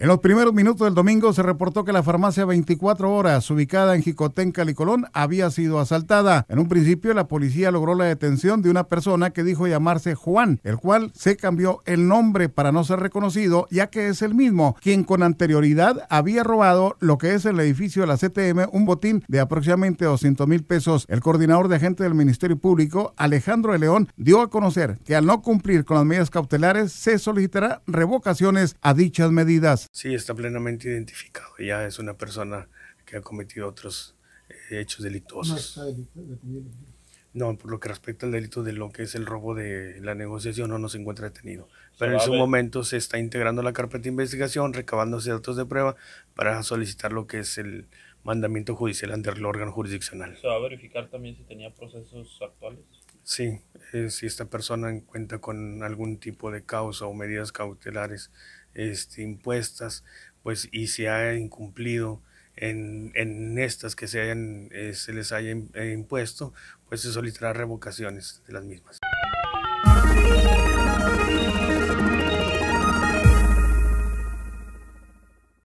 En los primeros minutos del domingo se reportó que la farmacia 24 horas, ubicada en Jicotén, Colón, había sido asaltada. En un principio, la policía logró la detención de una persona que dijo llamarse Juan, el cual se cambió el nombre para no ser reconocido, ya que es el mismo quien con anterioridad había robado lo que es el edificio de la CTM, un botín de aproximadamente 200 mil pesos. El coordinador de agentes del Ministerio Público, Alejandro de León, dio a conocer que al no cumplir con las medidas cautelares, se solicitará revocaciones a dichas medidas. Sí, está plenamente identificado. Ya es una persona que ha cometido otros eh, hechos delitosos. No por lo que respecta al delito de lo que es el robo de la negociación, no nos encuentra detenido. Pero en su momento se está integrando la carpeta de investigación, recabándose datos de prueba para solicitar lo que es el mandamiento judicial ante el órgano jurisdiccional. ¿Se va a verificar también si tenía procesos actuales? Sí, eh, si esta persona cuenta con algún tipo de causa o medidas cautelares este, impuestas, pues y se ha incumplido en, en estas que se, eh, se les haya eh, impuesto, pues se solicitará revocaciones de las mismas.